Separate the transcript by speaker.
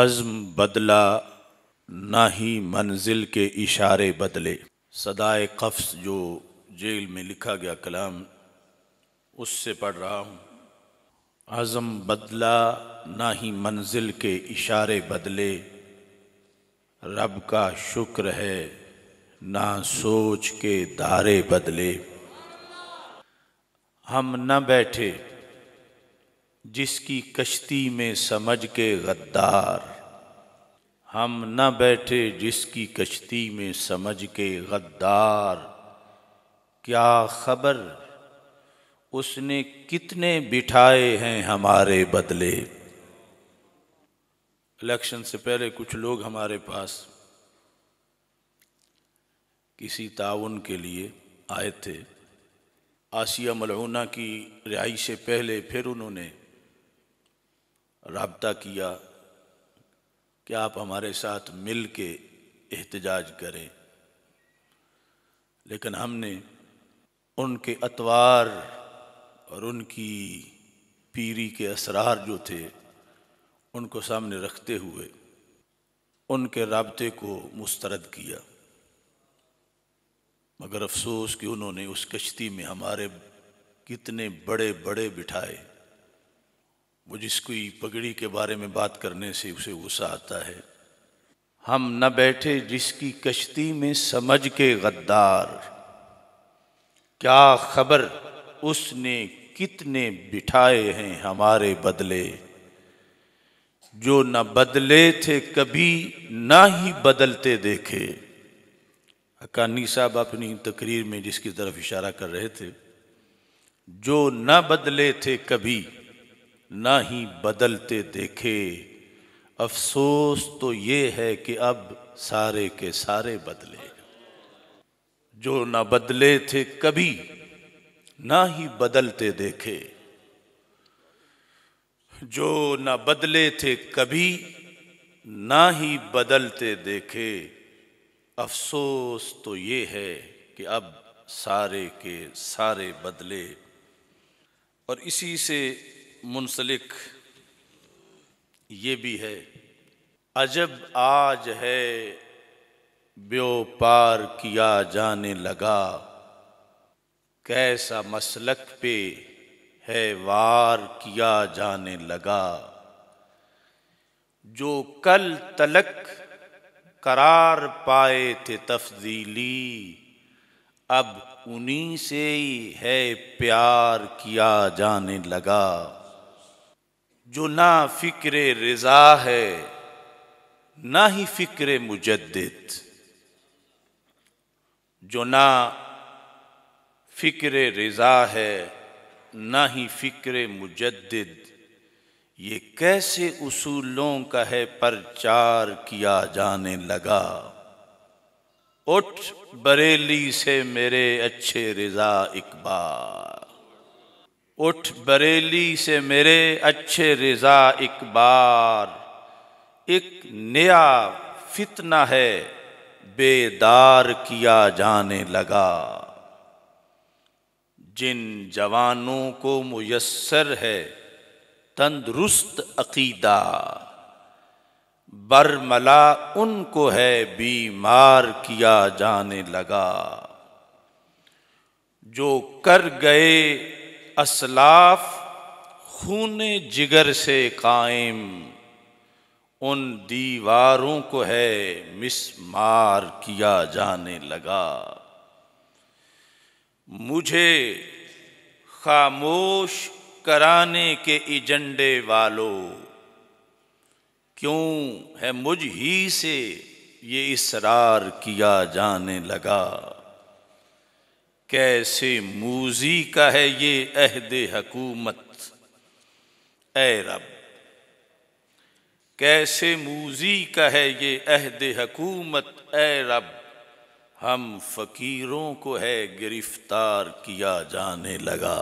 Speaker 1: अज़म बदला ना ही मंजिल के इशारे बदले सदाए कफ्स जो जेल में लिखा गया कलाम उससे पढ़ रहा हूँ आज़म बदला ना ही मंजिल के इशारे बदले रब का शुक्र है ना सोच के दारे बदले हम न बैठे जिसकी कश्ती में समझ के गद्दार हम न बैठे जिसकी कश्ती में समझ के गद्दार क्या खबर उसने कितने बिठाए हैं हमारे बदले इलेक्शन से पहले कुछ लोग हमारे पास किसी ताउन के लिए आए थे आसिया मलहूना की रिहाई से पहले फिर उन्होंने रबता किया कि आप हमारे साथ मिल के एहतजाज करें लेकिन हमने उनके अतवार और उनकी पीरी के असरार जो थे उनको सामने रखते हुए उनके रबते को मुस्तरद किया मगर अफसोस कि उन्होंने उस कश्ती में हमारे कितने बड़े बड़े बिठाए वो जिसकी पगड़ी के बारे में बात करने से उसे गुस्सा आता है हम न बैठे जिसकी कश्ती में समझ के गद्दार क्या खबर उसने कितने बिठाए हैं हमारे बदले जो न बदले थे कभी ना ही बदलते देखे अकानी साहब अपनी तकरीर में जिसकी तरफ इशारा कर रहे थे जो न बदले थे कभी ना ही बदलते देखे अफसोस तो ये है कि अब सारे के सारे बदले जो ना बदले थे कभी ना ही बदलते देखे जो ना बदले थे कभी ना ही बदलते देखे अफसोस तो ये है कि अब सारे के सारे बदले और इसी से मुंसलिक ये भी है अजब आज है ब्योपार किया जाने लगा कैसा मसलक पे है वार किया जाने लगा जो कल तलक करार पाए थे तफजीली अब उन्हीं से ही है प्यार किया जाने लगा जो ना फिक्र रजा है ना ही फिक्र मुजद जो ना फिक्र रजा है ना ही फिक्र मुजद ये कैसे उसूलों का है प्रचार किया जाने लगा उठ बरेली से मेरे अच्छे रजा इकबाल उठ बरेली से मेरे अच्छे रजा एक बार एक नया फितना है बेदार किया जाने लगा जिन जवानों को मुयसर है तंदुरुस्त अकीदा बरमला उनको है बीमार किया जाने लगा जो कर गए असलाफ खून जिगर से कायम उन दीवारों को है मिसमार किया जाने लगा मुझे खामोश कराने के एजेंडे वालों क्यों है मुझ ही से ये इसरार किया जाने लगा कैसे मूजी का है ये अहद हकूमत ए रब कैसे मूजी का है ये अहद हकूमत ए रब हम फकीरों को है गिरफ्तार किया जाने लगा